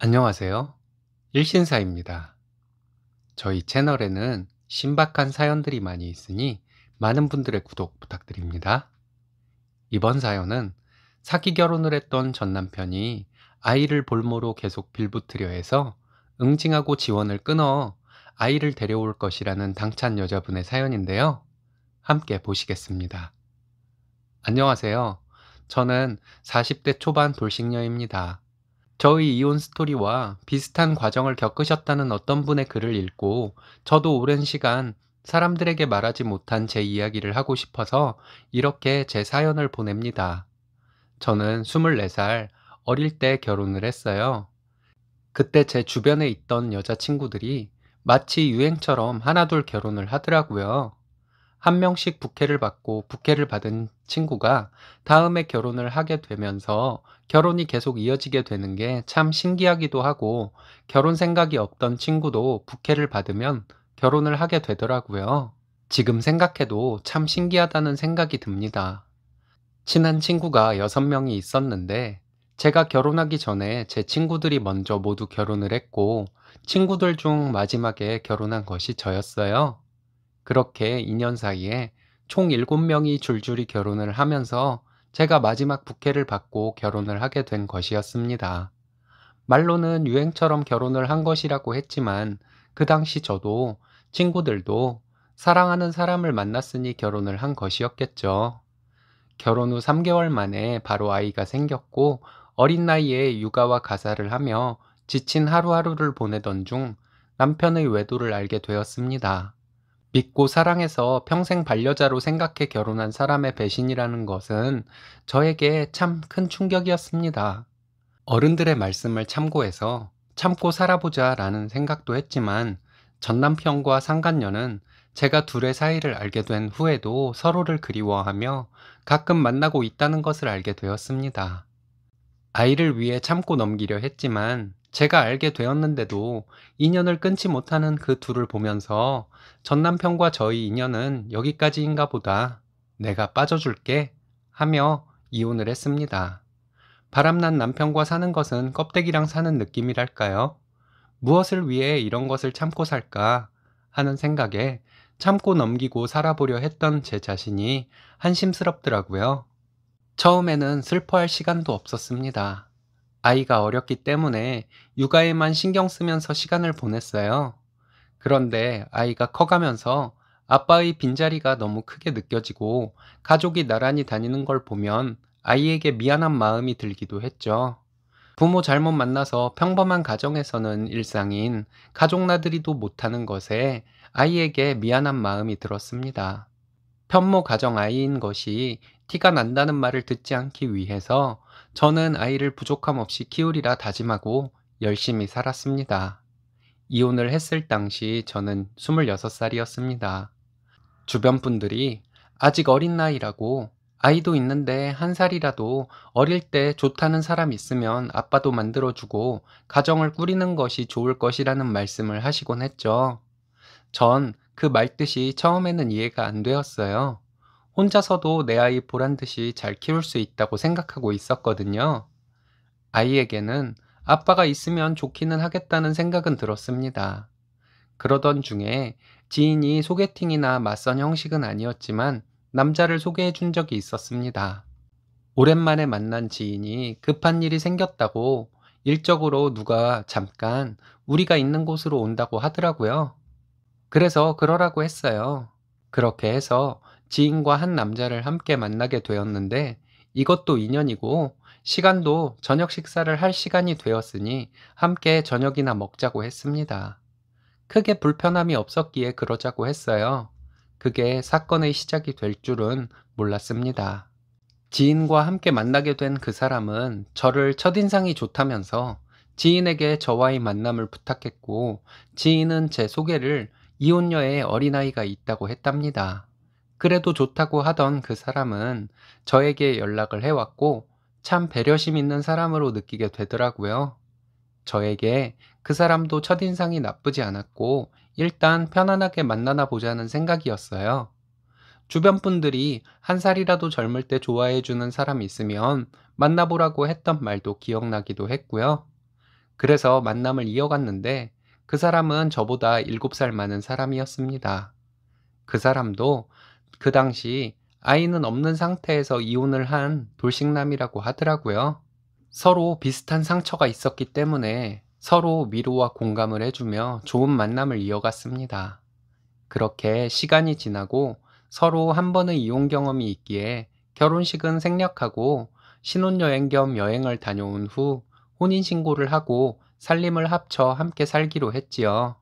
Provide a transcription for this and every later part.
안녕하세요. 일신사입니다. 저희 채널에는 신박한 사연들이 많이 있으니 많은 분들의 구독 부탁드립니다. 이번 사연은 사기 결혼을 했던 전 남편이 아이를 볼모로 계속 빌붙으려 해서 응징하고 지원을 끊어 아이를 데려올 것이라는 당찬 여자분의 사연인데요. 함께 보시겠습니다. 안녕하세요. 저는 40대 초반 돌싱녀입니다. 저의 이혼 스토리와 비슷한 과정을 겪으셨다는 어떤 분의 글을 읽고 저도 오랜 시간 사람들에게 말하지 못한 제 이야기를 하고 싶어서 이렇게 제 사연을 보냅니다. 저는 24살 어릴 때 결혼을 했어요. 그때 제 주변에 있던 여자친구들이 마치 유행처럼 하나둘 결혼을 하더라고요. 한 명씩 부케를 받고 부케를 받은 친구가 다음에 결혼을 하게 되면서 결혼이 계속 이어지게 되는 게 참 신기하기도 하고 결혼 생각이 없던 친구도 부케를 받으면 결혼을 하게 되더라고요. 지금 생각해도 참 신기하다는 생각이 듭니다. 친한 친구가 여섯 명이 있었는데 제가 결혼하기 전에 제 친구들이 먼저 모두 결혼을 했고 친구들 중 마지막에 결혼한 것이 저였어요. 그렇게 2년 사이에 총 7명이 줄줄이 결혼을 하면서 제가 마지막 부케를 받고 결혼을 하게 된 것이었습니다. 말로는 유행처럼 결혼을 한 것이라고 했지만 그 당시 저도 친구들도 사랑하는 사람을 만났으니 결혼을 한 것이었겠죠. 결혼 후 3개월 만에 바로 아이가 생겼고 어린 나이에 육아와 가사를 하며 지친 하루하루를 보내던 중 남편의 외도를 알게 되었습니다. 믿고 사랑해서 평생 반려자로 생각해 결혼한 사람의 배신이라는 것은 저에게 참 큰 충격이었습니다. 어른들의 말씀을 참고해서 참고 살아보자 라는 생각도 했지만 전 남편과 상간녀는 제가 둘의 사이를 알게 된 후에도 서로를 그리워하며 가끔 만나고 있다는 것을 알게 되었습니다. 아이를 위해 참고 넘기려 했지만 제가 알게 되었는데도 인연을 끊지 못하는 그 둘을 보면서 전 남편과 저희 인연은 여기까지인가 보다. 내가 빠져줄게. 하며 이혼을 했습니다. 바람난 남편과 사는 것은 껍데기랑 사는 느낌이랄까요? 무엇을 위해 이런 것을 참고 살까 하는 생각에 참고 넘기고 살아보려 했던 제 자신이 한심스럽더라고요. 처음에는 슬퍼할 시간도 없었습니다. 아이가 어렸기 때문에 육아에만 신경 쓰면서 시간을 보냈어요. 그런데 아이가 커가면서 아빠의 빈자리가 너무 크게 느껴지고 가족이 나란히 다니는 걸 보면 아이에게 미안한 마음이 들기도 했죠. 부모 잘못 만나서 평범한 가정에서는 일상인 가족 나들이도 못하는 것에 아이에게 미안한 마음이 들었습니다. 편모 가정 아이인 것이 티가 난다는 말을 듣지 않기 위해서 저는 아이를 부족함 없이 키우리라 다짐하고 열심히 살았습니다. 이혼을 했을 당시 저는 26살이었습니다. 주변 분들이 아직 어린 나이라고 아이도 있는데 한 살이라도 어릴 때 좋다는 사람 있으면 아빠도 만들어주고 가정을 꾸리는 것이 좋을 것이라는 말씀을 하시곤 했죠. 전 그 말뜻이 처음에는 이해가 안 되었어요. 혼자서도 내 아이 보란 듯이 잘 키울 수 있다고 생각하고 있었거든요. 아이에게는 아빠가 있으면 좋기는 하겠다는 생각은 들었습니다. 그러던 중에 지인이 소개팅이나 맞선 형식은 아니었지만 남자를 소개해 준 적이 있었습니다. 오랜만에 만난 지인이 급한 일이 생겼다고 일적으로 누가 잠깐 우리가 있는 곳으로 온다고 하더라고요. 그래서 그러라고 했어요. 그렇게 해서 지인과 한 남자를 함께 만나게 되었는데 이것도 인연이고 시간도 저녁 식사를 할 시간이 되었으니 함께 저녁이나 먹자고 했습니다. 크게 불편함이 없었기에 그러자고 했어요. 그게 사건의 시작이 될 줄은 몰랐습니다. 지인과 함께 만나게 된 그 사람은 저를 첫인상이 좋다면서 지인에게 저와의 만남을 부탁했고 지인은 제 소개를 이혼녀의 어린아이가 있다고 했답니다. 그래도 좋다고 하던 그 사람은 저에게 연락을 해왔고 참 배려심 있는 사람으로 느끼게 되더라고요. 저에게 그 사람도 첫인상이 나쁘지 않았고 일단 편안하게 만나나 보자는 생각이었어요. 주변 분들이 한 살이라도 젊을 때 좋아해주는 사람 있으면 만나보라고 했던 말도 기억나기도 했고요. 그래서 만남을 이어갔는데 그 사람은 저보다 7살 많은 사람이었습니다. 그 사람도 그 당시 아이는 없는 상태에서 이혼을 한 돌싱남이라고 하더라고요. 서로 비슷한 상처가 있었기 때문에 서로 위로와 공감을 해주며 좋은 만남을 이어갔습니다. 그렇게 시간이 지나고 서로 한 번의 이혼 경험이 있기에 결혼식은 생략하고 신혼여행 겸 여행을 다녀온 후 혼인신고를 하고 살림을 합쳐 함께 살기로 했지요.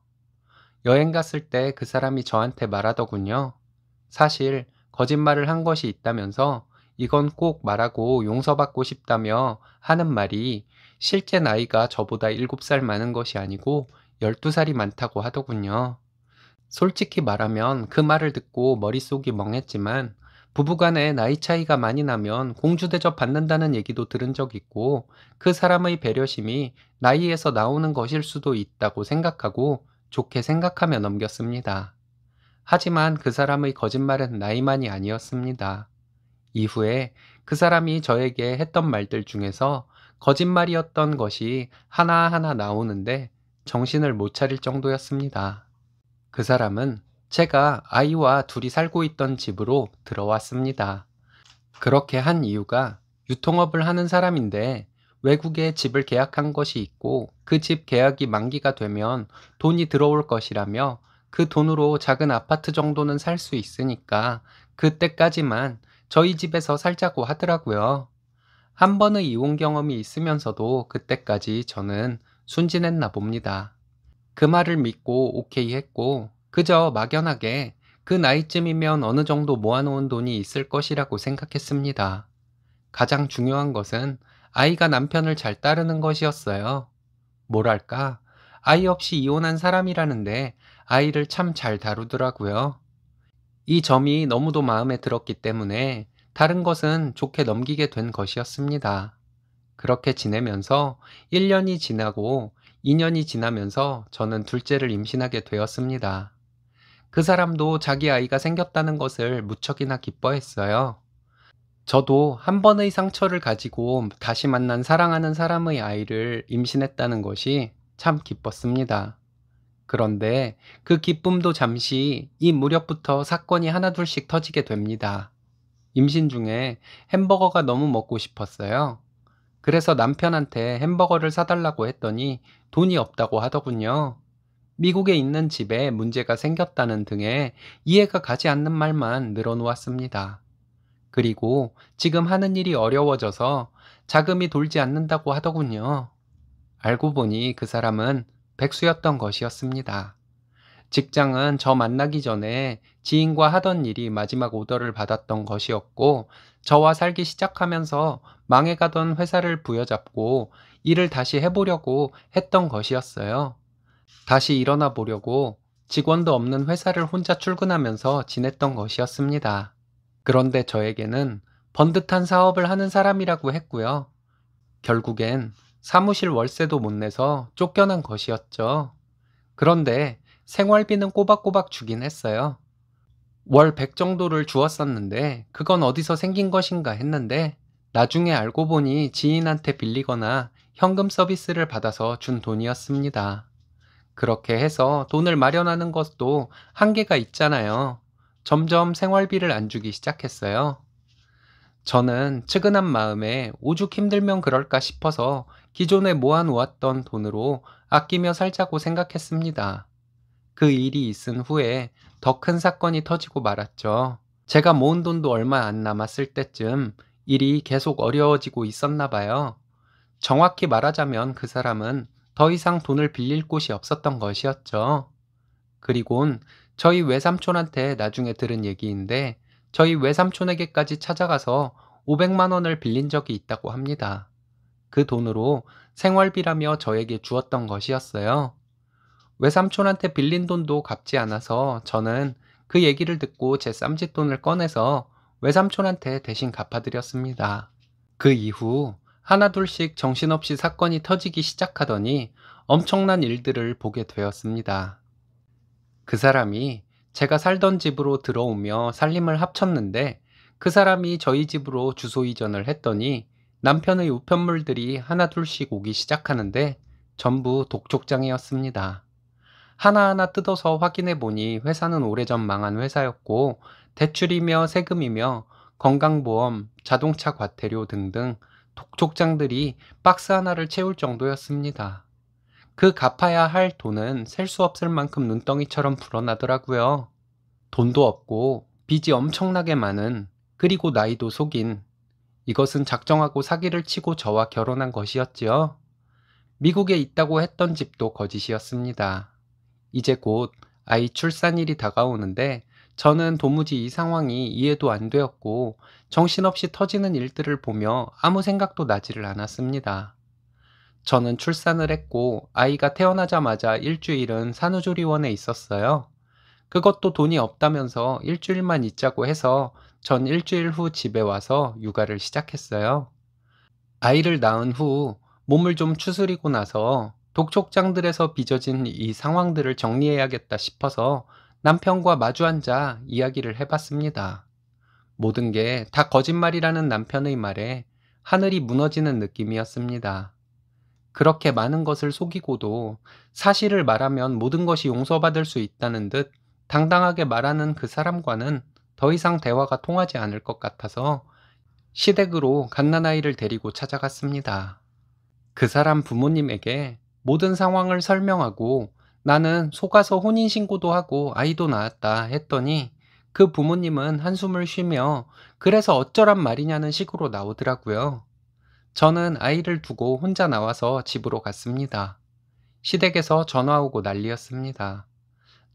여행 갔을 때 그 사람이 저한테 말하더군요. 사실 거짓말을 한 것이 있다면서 이건 꼭 말하고 용서받고 싶다며 하는 말이 실제 나이가 저보다 7살 많은 것이 아니고 12살이 많다고 하더군요. 솔직히 말하면 그 말을 듣고 머릿속이 멍했지만 부부간에 나이 차이가 많이 나면 공주 대접 받는다는 얘기도 들은 적 있고 그 사람의 배려심이 나이에서 나오는 것일 수도 있다고 생각하고 좋게 생각하며 넘겼습니다. 하지만 그 사람의 거짓말은 나이만이 아니었습니다. 이후에 그 사람이 저에게 했던 말들 중에서 거짓말이었던 것이 하나하나 나오는데 정신을 못 차릴 정도였습니다. 그 사람은 제가 아이와 둘이 살고 있던 집으로 들어왔습니다. 그렇게 한 이유가 유통업을 하는 사람인데 외국에 집을 계약한 것이 있고 그 집 계약이 만기가 되면 돈이 들어올 것이라며 그 돈으로 작은 아파트 정도는 살 수 있으니까 그때까지만 저희 집에서 살자고 하더라고요. 한 번의 이혼 경험이 있으면서도 그때까지 저는 순진했나 봅니다. 그 말을 믿고 오케이 했고 그저 막연하게 그 나이쯤이면 어느 정도 모아놓은 돈이 있을 것이라고 생각했습니다. 가장 중요한 것은 아이가 남편을 잘 따르는 것이었어요. 뭐랄까, 아이 없이 이혼한 사람이라는데 아이를 참 잘 다루더라고요. 이 점이 너무도 마음에 들었기 때문에 다른 것은 좋게 넘기게 된 것이었습니다. 그렇게 지내면서 1년이 지나고 2년이 지나면서 저는 둘째를 임신하게 되었습니다. 그 사람도 자기 아이가 생겼다는 것을 무척이나 기뻐했어요. 저도 한 번의 상처를 가지고 다시 만난 사랑하는 사람의 아이를 임신했다는 것이 참 기뻤습니다. 그런데 그 기쁨도 잠시 이 무렵부터 사건이 하나둘씩 터지게 됩니다. 임신 중에 햄버거가 너무 먹고 싶었어요. 그래서 남편한테 햄버거를 사달라고 했더니 돈이 없다고 하더군요. 미국에 있는 집에 문제가 생겼다는 등의 이해가 가지 않는 말만 늘어놓았습니다. 그리고 지금 하는 일이 어려워져서 자금이 돌지 않는다고 하더군요. 알고 보니 그 사람은 백수였던 것이었습니다. 직장은 저 만나기 전에 지인과 하던 일이 마지막 오더를 받았던 것이었고, 저와 살기 시작하면서 망해가던 회사를 부여잡고 일을 다시 해보려고 했던 것이었어요. 다시 일어나 보려고 직원도 없는 회사를 혼자 출근하면서 지냈던 것이었습니다. 그런데 저에게는 번듯한 사업을 하는 사람이라고 했고요. 결국엔 사무실 월세도 못 내서 쫓겨난 것이었죠. 그런데 생활비는 꼬박꼬박 주긴 했어요. 월 100 정도를 주었었는데 그건 어디서 생긴 것인가 했는데 나중에 알고 보니 지인한테 빌리거나 현금 서비스를 받아서 준 돈이었습니다. 그렇게 해서 돈을 마련하는 것도 한계가 있잖아요. 점점 생활비를 안 주기 시작했어요. 저는 측은한 마음에 오죽 힘들면 그럴까 싶어서 기존에 모아놓았던 돈으로 아끼며 살자고 생각했습니다. 그 일이 있은 후에 더 큰 사건이 터지고 말았죠. 제가 모은 돈도 얼마 안 남았을 때쯤 일이 계속 어려워지고 있었나 봐요. 정확히 말하자면 그 사람은 더 이상 돈을 빌릴 곳이 없었던 것이었죠. 그리곤 저희 외삼촌한테 나중에 들은 얘기인데 저희 외삼촌에게까지 찾아가서 500만 원을 빌린 적이 있다고 합니다. 그 돈으로 생활비라며 저에게 주었던 것이었어요. 외삼촌한테 빌린 돈도 갚지 않아서 저는 그 얘기를 듣고 제 쌈짓돈을 꺼내서 외삼촌한테 대신 갚아드렸습니다. 그 이후 하나둘씩 정신없이 사건이 터지기 시작하더니 엄청난 일들을 보게 되었습니다. 그 사람이 제가 살던 집으로 들어오며 살림을 합쳤는데 그 사람이 저희 집으로 주소 이전을 했더니 남편의 우편물들이 하나둘씩 오기 시작하는데 전부 독촉장이었습니다. 하나하나 뜯어서 확인해 보니 회사는 오래전 망한 회사였고 대출이며 세금이며 건강보험, 자동차 과태료 등등 독촉장들이 박스 하나를 채울 정도였습니다. 그 갚아야 할 돈은 셀 수 없을 만큼 눈덩이처럼 불어나더라고요. 돈도 없고 빚이 엄청나게 많은 그리고 나이도 속인 이것은 작정하고 사기를 치고 저와 결혼한 것이었지요. 미국에 있다고 했던 집도 거짓이었습니다. 이제 곧 아이 출산일이 다가오는데 저는 도무지 이 상황이 이해도 안 되었고 정신없이 터지는 일들을 보며 아무 생각도 나지를 않았습니다. 저는 출산을 했고 아이가 태어나자마자 일주일은 산후조리원에 있었어요. 그것도 돈이 없다면서 일주일만 있자고 해서 전 일주일 후 집에 와서 육아를 시작했어요. 아이를 낳은 후 몸을 좀 추스리고 나서 독촉장들에서 빚어진 이 상황들을 정리해야겠다 싶어서 남편과 마주 앉아 이야기를 해봤습니다. 모든 게 다 거짓말이라는 남편의 말에 하늘이 무너지는 느낌이었습니다. 그렇게 많은 것을 속이고도 사실을 말하면 모든 것이 용서받을 수 있다는 듯 당당하게 말하는 그 사람과는 더 이상 대화가 통하지 않을 것 같아서 시댁으로 갓난아이를 데리고 찾아갔습니다. 그 사람 부모님에게 모든 상황을 설명하고 나는 속아서 혼인신고도 하고 아이도 낳았다 했더니 그 부모님은 한숨을 쉬며 그래서 어쩌란 말이냐는 식으로 나오더라고요. 저는 아이를 두고 혼자 나와서 집으로 갔습니다. 시댁에서 전화 오고 난리였습니다.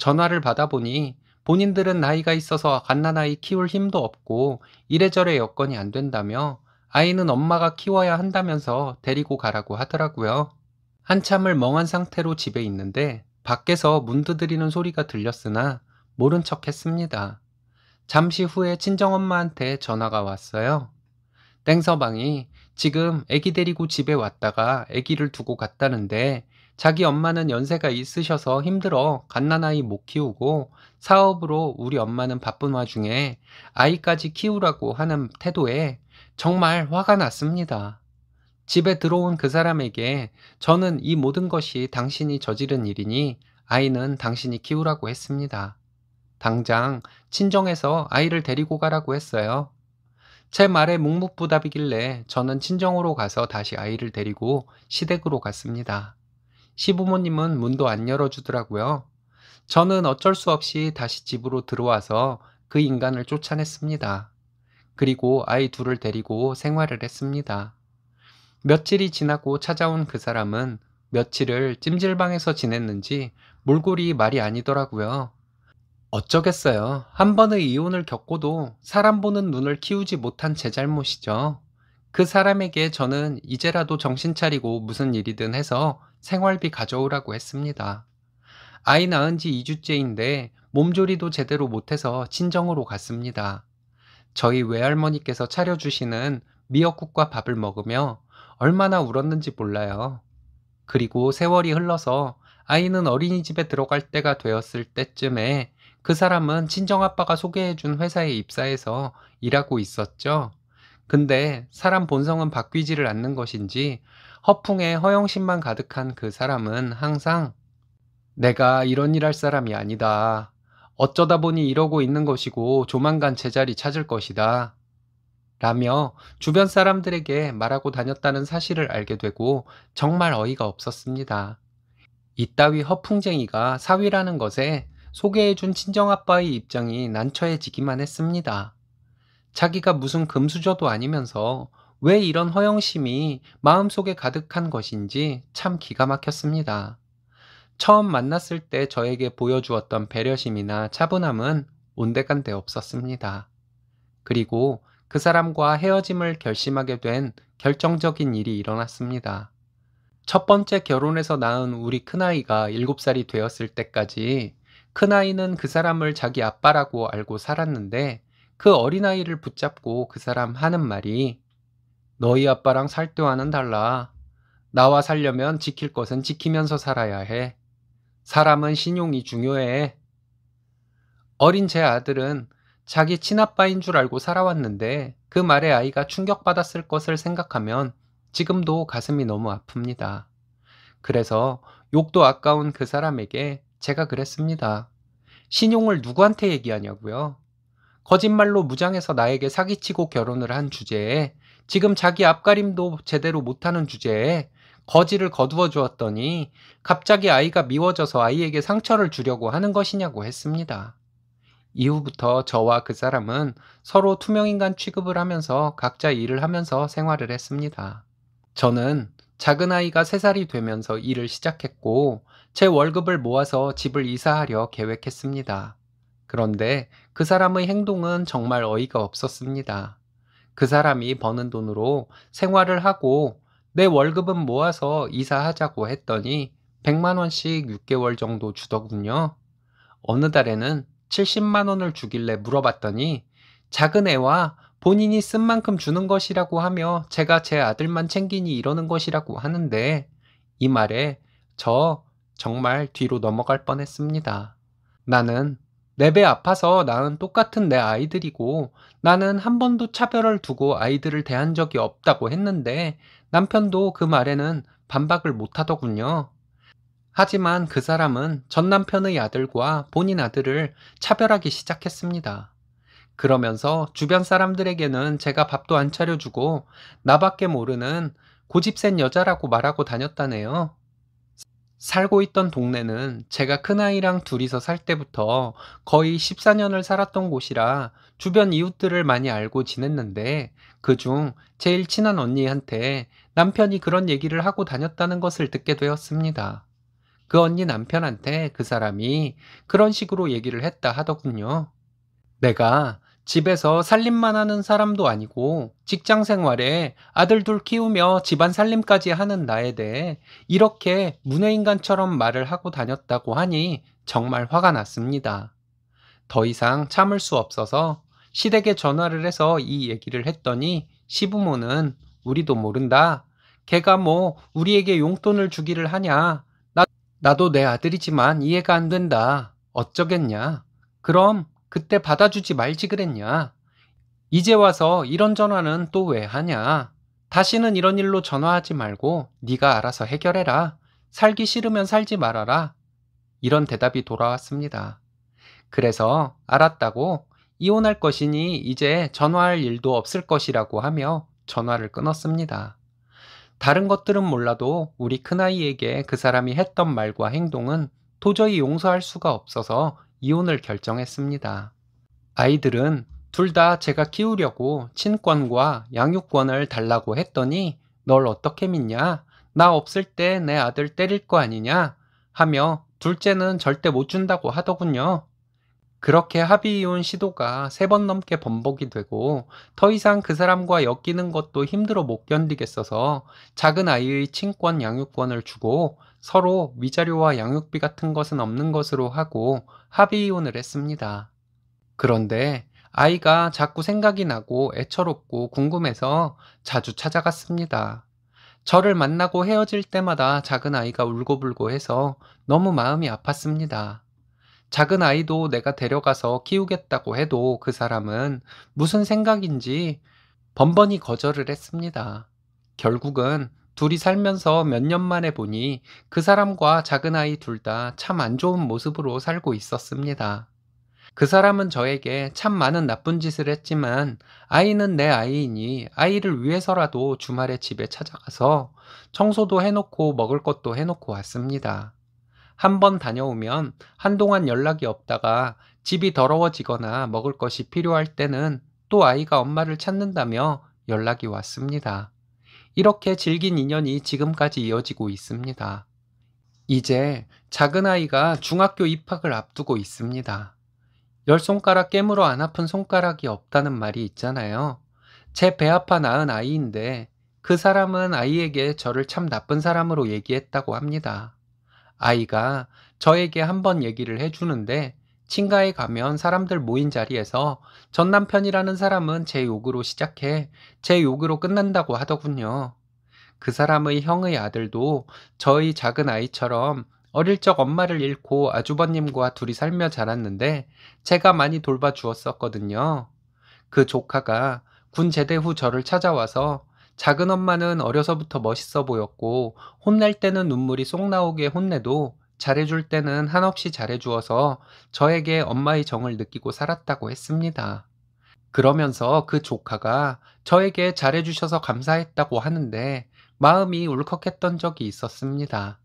전화를 받아보니 본인들은 나이가 있어서 갓난아이 키울 힘도 없고 이래저래 여건이 안 된다며 아이는 엄마가 키워야 한다면서 데리고 가라고 하더라고요. 한참을 멍한 상태로 집에 있는데 밖에서 문 두드리는 소리가 들렸으나 모른 척 했습니다. 잠시 후에 친정엄마한테 전화가 왔어요. 땡서방이 지금 애기 데리고 집에 왔다가 애기를 두고 갔다는데 자기 엄마는 연세가 있으셔서 힘들어 갓난아이 못 키우고 사업으로 우리 엄마는 바쁜 와중에 아이까지 키우라고 하는 태도에 정말 화가 났습니다. 집에 들어온 그 사람에게 저는 이 모든 것이 당신이 저지른 일이니 아이는 당신이 키우라고 했습니다. 당장 친정에서 아이를 데리고 가라고 했어요. 제 말에 묵묵부답이길래 저는 친정으로 가서 다시 아이를 데리고 시댁으로 갔습니다. 시부모님은 문도 안 열어주더라고요. 저는 어쩔 수 없이 다시 집으로 들어와서 그 인간을 쫓아냈습니다. 그리고 아이 둘을 데리고 생활을 했습니다. 며칠이 지나고 찾아온 그 사람은 며칠을 찜질방에서 지냈는지 몰골이 말이 아니더라고요. 어쩌겠어요. 한 번의 이혼을 겪고도 사람 보는 눈을 키우지 못한 제 잘못이죠. 그 사람에게 저는 이제라도 정신 차리고 무슨 일이든 해서 생활비 가져오라고 했습니다. 아이 낳은 지 2주째인데 몸조리도 제대로 못해서 친정으로 갔습니다. 저희 외할머니께서 차려주시는 미역국과 밥을 먹으며 얼마나 울었는지 몰라요. 그리고 세월이 흘러서 아이는 어린이집에 들어갈 때가 되었을 때쯤에 그 사람은 친정아빠가 소개해준 회사에 입사해서 일하고 있었죠. 근데 사람 본성은 바뀌지를 않는 것인지 허풍에 허영심만 가득한 그 사람은 항상 내가 이런 일 할 사람이 아니다. 어쩌다 보니 이러고 있는 것이고 조만간 제자리 찾을 것이다. 라며 주변 사람들에게 말하고 다녔다는 사실을 알게 되고 정말 어이가 없었습니다. 이따위 허풍쟁이가 사위라는 것에 소개해준 친정아빠의 입장이 난처해지기만 했습니다. 자기가 무슨 금수저도 아니면서 왜 이런 허영심이 마음속에 가득한 것인지 참 기가 막혔습니다. 처음 만났을 때 저에게 보여주었던 배려심이나 차분함은 온데간데 없었습니다. 그리고 그 사람과 헤어짐을 결심하게 된 결정적인 일이 일어났습니다. 첫 번째 결혼해서 낳은 우리 큰아이가 7살이 되었을 때까지 큰아이는 그 사람을 자기 아빠라고 알고 살았는데 그 어린아이를 붙잡고 그 사람 하는 말이 너희 아빠랑 살 때와는 달라. 나와 살려면 지킬 것은 지키면서 살아야 해. 사람은 신용이 중요해. 어린 제 아들은 자기 친아빠인 줄 알고 살아왔는데 그 말에 아이가 충격받았을 것을 생각하면 지금도 가슴이 너무 아픕니다. 그래서 욕도 아까운 그 사람에게 제가 그랬습니다. 신용을 누구한테 얘기하냐고요? 거짓말로 무장해서 나에게 사기치고 결혼을 한 주제에 지금 자기 앞가림도 제대로 못하는 주제에 거지를 거두어 주었더니 갑자기 아이가 미워져서 아이에게 상처를 주려고 하는 것이냐고 했습니다. 이후부터 저와 그 사람은 서로 투명인간 취급을 하면서 각자 일을 하면서 생활을 했습니다. 저는 작은 아이가 3살이 되면서 일을 시작했고 제 월급을 모아서 집을 이사하려 계획했습니다. 그런데 그 사람의 행동은 정말 어이가 없었습니다. 그 사람이 버는 돈으로 생활을 하고 내 월급은 모아서 이사하자고 했더니 100만원씩 6개월 정도 주더군요. 어느 달에는 70만원을 주길래 물어봤더니 작은 애와 본인이 쓴 만큼 주는 것이라고 하며 제가 제 아들만 챙기니 이러는 것이라고 하는데 이 말에 저 정말 뒤로 넘어갈 뻔했습니다. 나는 내배 아파서 나는 똑같은 내 아이들이고 나는 한 번도 차별을 두고 아이들을 대한 적이 없다고 했는데 남편도 그 말에는 반박을 못 하더군요. 하지만 그 사람은 전 남편의 아들과 본인 아들을 차별하기 시작했습니다. 그러면서 주변 사람들에게는 제가 밥도 안 차려주고 나밖에 모르는 고집센 여자라고 말하고 다녔다네요. 살고 있던 동네는 제가 큰아이랑 둘이서 살 때부터 거의 14년을 살았던 곳이라 주변 이웃들을 많이 알고 지냈는데 그 중 제일 친한 언니한테 남편이 그런 얘기를 하고 다녔다는 것을 듣게 되었습니다. 그 언니 남편한테 그 사람이 그런 식으로 얘기를 했다 하더군요. 내가 집에서 살림만 하는 사람도 아니고 직장 생활에 아들 둘 키우며 집안 살림까지 하는 나에 대해 이렇게 문외인간처럼 말을 하고 다녔다고 하니 정말 화가 났습니다. 더 이상 참을 수 없어서 시댁에 전화를 해서 이 얘기를 했더니 시부모는 우리도 모른다. 걔가 뭐 우리에게 용돈을 주기를 하냐. 나, 나도 내 아들이지만 이해가 안 된다. 어쩌겠냐. 그럼 그때 받아주지 말지 그랬냐? 이제 와서 이런 전화는 또 왜 하냐? 다시는 이런 일로 전화하지 말고 네가 알아서 해결해라. 살기 싫으면 살지 말아라. 이런 대답이 돌아왔습니다. 그래서 알았다고 이혼할 것이니 이제 전화할 일도 없을 것이라고 하며 전화를 끊었습니다. 다른 것들은 몰라도 우리 큰아이에게 그 사람이 했던 말과 행동은 도저히 용서할 수가 없어서 이혼을 결정했습니다. 아이들은 둘 다 제가 키우려고 친권과 양육권을 달라고 했더니 널 어떻게 믿냐? 나 없을 때 내 아들 때릴 거 아니냐? 하며 둘째는 절대 못 준다고 하더군요. 그렇게 합의 이혼 시도가 세 번 넘게 번복이 되고 더 이상 그 사람과 엮이는 것도 힘들어 못 견디겠어서 작은 아이의 친권 양육권을 주고 서로 위자료와 양육비 같은 것은 없는 것으로 하고 합의 이혼을 했습니다. 그런데 아이가 자꾸 생각이 나고 애처롭고 궁금해서 자주 찾아갔습니다. 저를 만나고 헤어질 때마다 작은 아이가 울고불고 해서 너무 마음이 아팠습니다. 작은 아이도 내가 데려가서 키우겠다고 해도 그 사람은 무슨 생각인지 번번이 거절을 했습니다. 결국은 둘이 살면서 몇 년 만에 보니 그 사람과 작은 아이 둘 다 참 안 좋은 모습으로 살고 있었습니다. 그 사람은 저에게 참 많은 나쁜 짓을 했지만 아이는 내 아이이니 아이를 위해서라도 주말에 집에 찾아가서 청소도 해놓고 먹을 것도 해놓고 왔습니다. 한 번 다녀오면 한동안 연락이 없다가 집이 더러워지거나 먹을 것이 필요할 때는 또 아이가 엄마를 찾는다며 연락이 왔습니다. 이렇게 질긴 인연이 지금까지 이어지고 있습니다. 이제 작은 아이가 중학교 입학을 앞두고 있습니다. 열 손가락 깨물어 안 아픈 손가락이 없다는 말이 있잖아요. 제 배 아파 낳은 아이인데 그 사람은 아이에게 저를 참 나쁜 사람으로 얘기했다고 합니다. 아이가 저에게 한번 얘기를 해주는데 친가에 가면 사람들 모인 자리에서 전 남편이라는 사람은 제 욕으로 시작해 제 욕으로 끝난다고 하더군요. 그 사람의 형의 아들도 저희 작은 아이처럼 어릴 적 엄마를 잃고 아주버님과 둘이 살며 자랐는데 제가 많이 돌봐 주었었거든요. 그 조카가 군 제대 후 저를 찾아와서 작은 엄마는 어려서부터 멋있어 보였고 혼낼 때는 눈물이 쏙 나오게 혼내도 잘해줄 때는 한없이 잘해주어서 저에게 엄마의 정을 느끼고 살았다고 했습니다. 그러면서 그 조카가 저에게 잘해주셔서 감사했다고 하는데 마음이 울컥했던 적이 있었습니다.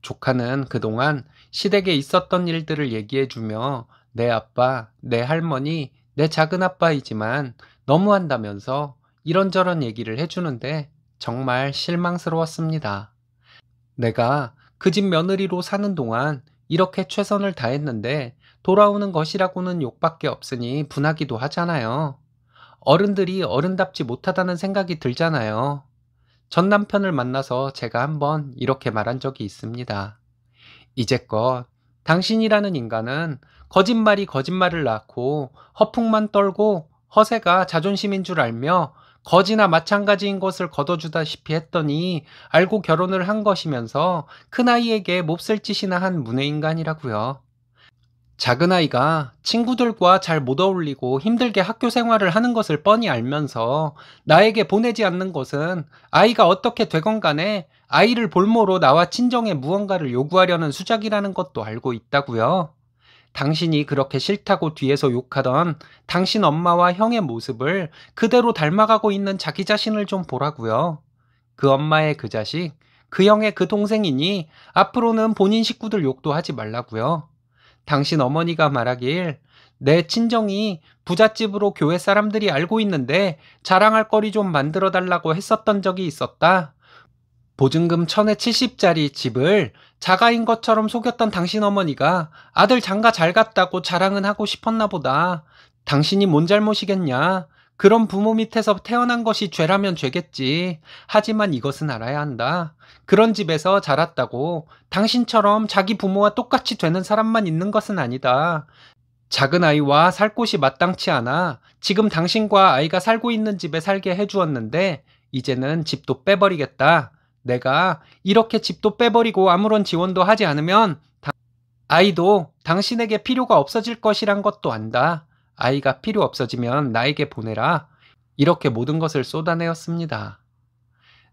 조카는 그동안 시댁에 있었던 일들을 얘기해주며 내 아빠, 내 할머니, 내 작은 아빠이지만 너무한다면서 이런저런 얘기를 해주는데 정말 실망스러웠습니다. 내가 그집 며느리로 사는 동안 이렇게 최선을 다했는데 돌아오는 것이라고는 욕밖에 없으니 분하기도 하잖아요. 어른들이 어른답지 못하다는 생각이 들잖아요. 전 남편을 만나서 제가 한번 이렇게 말한 적이 있습니다. 이제껏 당신이라는 인간은 거짓말이 거짓말을 낳고 허풍만 떨고 허세가 자존심인 줄 알며 거지나 마찬가지인 것을 거둬주다시피 했더니 알고 결혼을 한 것이면서 큰아이에게 몹쓸 짓이나 한 문외인간이라고요. 작은아이가 친구들과 잘 못 어울리고 힘들게 학교 생활을 하는 것을 뻔히 알면서 나에게 보내지 않는 것은 아이가 어떻게 되건 간에 아이를 볼모로 나와 친정에 무언가를 요구하려는 수작이라는 것도 알고 있다고요. 당신이 그렇게 싫다고 뒤에서 욕하던 당신 엄마와 형의 모습을 그대로 닮아가고 있는 자기 자신을 좀 보라고요. 그 엄마의 그 자식, 그 형의 그 동생이니 앞으로는 본인 식구들 욕도 하지 말라고요. 당신 어머니가 말하길 내 친정이 부잣집으로 교회 사람들이 알고 있는데 자랑할 거리 좀 만들어 달라고 했었던 적이 있었다. 보증금 천에 70짜리 집을 자가인 것처럼 속였던 당신 어머니가 아들 장가 잘 갔다고 자랑은 하고 싶었나 보다. 당신이 뭔 잘못이겠냐. 그런 부모 밑에서 태어난 것이 죄라면 죄겠지. 하지만 이것은 알아야 한다. 그런 집에서 자랐다고 당신처럼 자기 부모와 똑같이 되는 사람만 있는 것은 아니다. 작은 아이와 살 곳이 마땅치 않아 지금 당신과 아이가 살고 있는 집에 살게 해주었는데 이제는 집도 빼버리겠다. 내가 이렇게 집도 빼버리고 아무런 지원도 하지 않으면 아이도 당신에게 필요가 없어질 것이란 것도 안다. 아이가 필요 없어지면 나에게 보내라. 이렇게 모든 것을 쏟아내었습니다.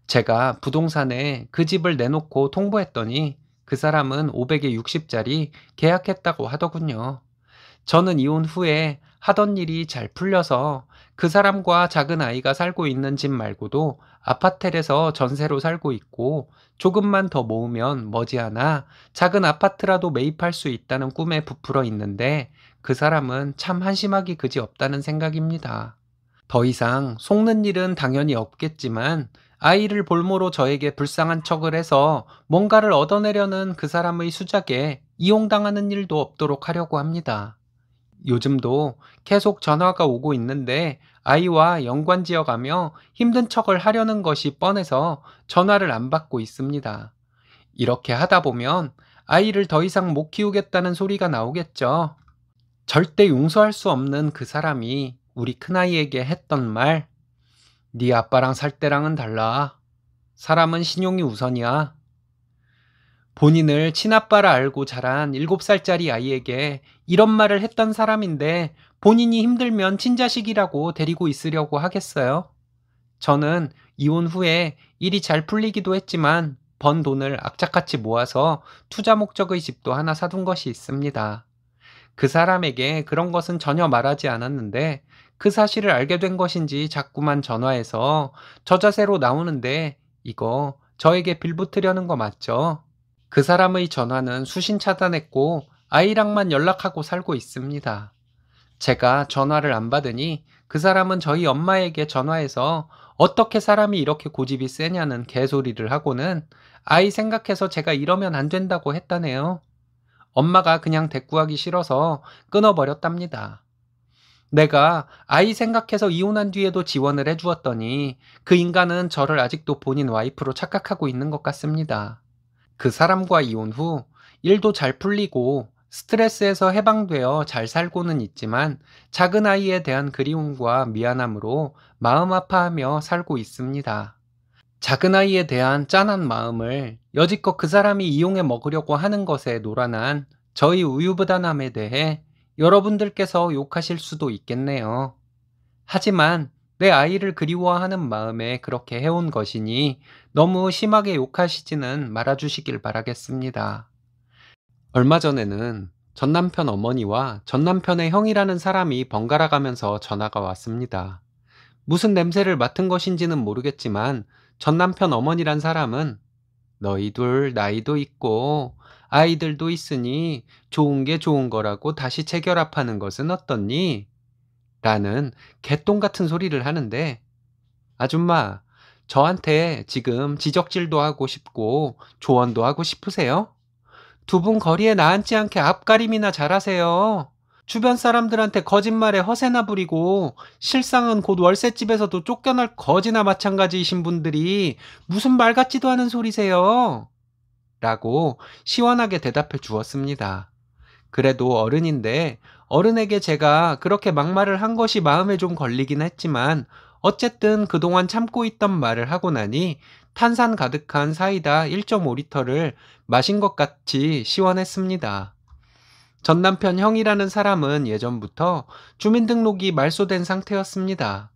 제가 부동산에 그 집을 내놓고 통보했더니 그 사람은 500에 60짜리 계약했다고 하더군요. 저는 이혼 후에 하던 일이 잘 풀려서 그 사람과 작은 아이가 살고 있는 집 말고도 아파텔에서 전세로 살고 있고 조금만 더 모으면 머지않아 작은 아파트라도 매입할 수 있다는 꿈에 부풀어 있는데 그 사람은 참 한심하기 그지 없다는 생각입니다. 더 이상 속는 일은 당연히 없겠지만 아이를 볼모로 저에게 불쌍한 척을 해서 뭔가를 얻어내려는 그 사람의 수작에 이용당하는 일도 없도록 하려고 합니다. 요즘도 계속 전화가 오고 있는데 아이와 연관 지어가며 힘든 척을 하려는 것이 뻔해서 전화를 안 받고 있습니다. 이렇게 하다 보면 아이를 더 이상 못 키우겠다는 소리가 나오겠죠. 절대 용서할 수 없는 그 사람이 우리 큰아이에게 했던 말, 네 아빠랑 살 때랑은 달라. 사람은 신용이 우선이야. 본인을 친아빠라 알고 자란 7살짜리 아이에게 이런 말을 했던 사람인데 본인이 힘들면 친자식이라고 데리고 있으려고 하겠어요? 저는 이혼 후에 일이 잘 풀리기도 했지만 번 돈을 악착같이 모아서 투자 목적의 집도 하나 사둔 것이 있습니다. 그 사람에게 그런 것은 전혀 말하지 않았는데 그 사실을 알게 된 것인지 자꾸만 전화해서 저 자세로 나오는데 이거 저에게 빌붙으려는 거 맞죠? 그 사람의 전화는 수신 차단했고 아이랑만 연락하고 살고 있습니다. 제가 전화를 안 받으니 그 사람은 저희 엄마에게 전화해서 어떻게 사람이 이렇게 고집이 세냐는 개소리를 하고는 아이 생각해서 제가 이러면 안 된다고 했다네요. 엄마가 그냥 대꾸하기 싫어서 끊어버렸답니다. 내가 아이 생각해서 이혼한 뒤에도 지원을 해주었더니 그 인간은 저를 아직도 본인 와이프로 착각하고 있는 것 같습니다. 그 사람과 이혼 후 일도 잘 풀리고 스트레스에서 해방되어 잘 살고는 있지만 작은 아이에 대한 그리움과 미안함으로 마음 아파하며 살고 있습니다. 작은 아이에 대한 짠한 마음을 여지껏 그 사람이 이용해 먹으려고 하는 것에 놀아난 저희 우유부단함에 대해 여러분들께서 욕하실 수도 있겠네요. 하지만 내 아이를 그리워하는 마음에 그렇게 해온 것이니 너무 심하게 욕하시지는 말아주시길 바라겠습니다. 얼마 전에는 전 남편 어머니와 전 남편의 형이라는 사람이 번갈아 가면서 전화가 왔습니다. 무슨 냄새를 맡은 것인지는 모르겠지만 전 남편 어머니란 사람은 너희 둘 나이도 있고 아이들도 있으니 좋은 게 좋은 거라고 다시 재결합하는 것은 어떻니? 라는 개똥 같은 소리를 하는데 아줌마 저한테 지금 지적질도 하고 싶고 조언도 하고 싶으세요? 두 분 거리에 나앉지 않게 앞가림이나 잘하세요. 주변 사람들한테 거짓말에 허세나 부리고 실상은 곧 월세집에서도 쫓겨날 거지나 마찬가지이신 분들이 무슨 말 같지도 않은 소리세요? 라고 시원하게 대답해 주었습니다. 그래도 어른인데 어른에게 제가 그렇게 막말을 한 것이 마음에 좀 걸리긴 했지만 어쨌든 그동안 참고 있던 말을 하고 나니 탄산 가득한 사이다 1.5리터를 마신 것 같이 시원했습니다. 전 남편 형이라는 사람은 예전부터 주민등록이 말소된 상태였습니다.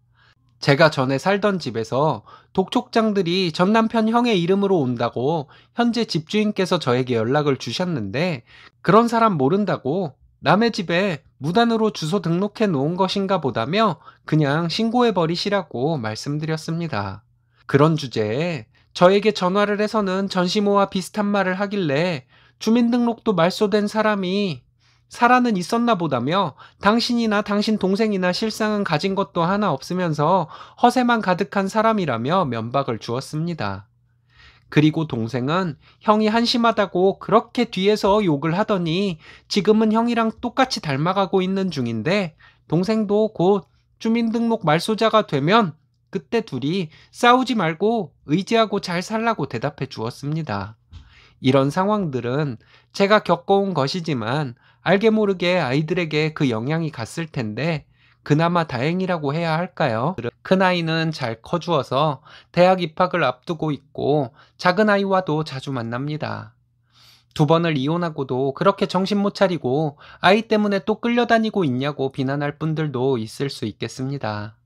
제가 전에 살던 집에서 독촉장들이 전 남편 형의 이름으로 온다고 현재 집주인께서 저에게 연락을 주셨는데 그런 사람 모른다고 남의 집에 무단으로 주소 등록해 놓은 것인가 보다며 그냥 신고해버리시라고 말씀드렸습니다. 그런 주제에 저에게 전화를 해서는 전시모와 비슷한 말을 하길래 주민등록도 말소된 사람이 살아는 있었나 보다며 당신이나 당신 동생이나 실상은 가진 것도 하나 없으면서 허세만 가득한 사람이라며 면박을 주었습니다. 그리고 동생은 형이 한심하다고 그렇게 뒤에서 욕을 하더니 지금은 형이랑 똑같이 닮아가고 있는 중인데 동생도 곧 주민등록 말소자가 되면 그때 둘이 싸우지 말고 의지하고 잘 살라고 대답해 주었습니다. 이런 상황들은 제가 겪어온 것이지만 알게 모르게 아이들에게 그 영향이 갔을 텐데 그나마 다행이라고 해야 할까요? 큰아이는 잘 커주어서 대학 입학을 앞두고 있고 작은아이와도 자주 만납니다. 두 번을 이혼하고도 그렇게 정신 못 차리고 아이 때문에 또 끌려다니고 있냐고 비난할 분들도 있을 수 있겠습니다.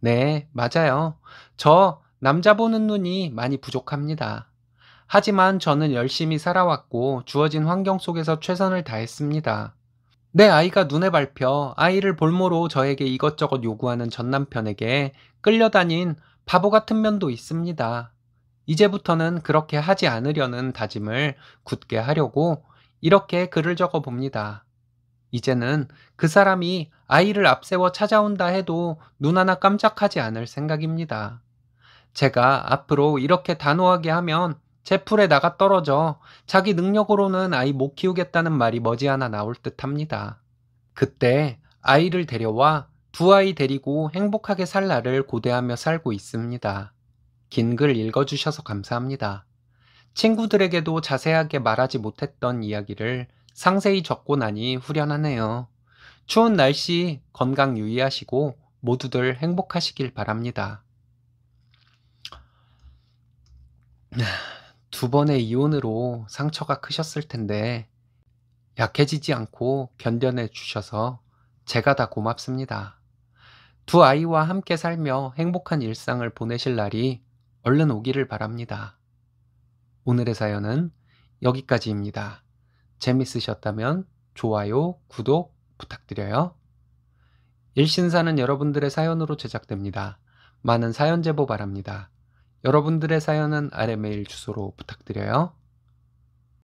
네, 맞아요. 저 남자 보는 눈이 많이 부족합니다. 하지만 저는 열심히 살아왔고 주어진 환경 속에서 최선을 다했습니다. 내 아이가 눈에 밟혀 아이를 볼모로 저에게 이것저것 요구하는 전 남편에게 끌려다닌 바보 같은 면도 있습니다. 이제부터는 그렇게 하지 않으려는 다짐을 굳게 하려고 이렇게 글을 적어 봅니다. 이제는 그 사람이 아이를 앞세워 찾아온다 해도 눈 하나 깜짝하지 않을 생각입니다. 제가 앞으로 이렇게 단호하게 하면 제풀에나가 떨어져 자기 능력으로는 아이 못 키우겠다는 말이 머지않아 나올 듯 합니다. 그때 아이를 데려와 두 아이 데리고 행복하게 살 날을 고대하며 살고 있습니다. 긴 글 읽어주셔서 감사합니다. 친구들에게도 자세하게 말하지 못했던 이야기를 상세히 적고 나니 후련하네요. 추운 날씨 건강 유의하시고 모두들 행복하시길 바랍니다. 두 번의 이혼으로 상처가 크셨을 텐데 약해지지 않고 견뎌내 주셔서 제가 다 고맙습니다. 두 아이와 함께 살며 행복한 일상을 보내실 날이 얼른 오기를 바랍니다. 오늘의 사연은 여기까지입니다. 재밌으셨다면 좋아요, 구독 부탁드려요. 일신사는 여러분들의 사연으로 제작됩니다. 많은 사연 제보 바랍니다. 여러분들의 사연은 아래 메일 주소로 부탁드려요.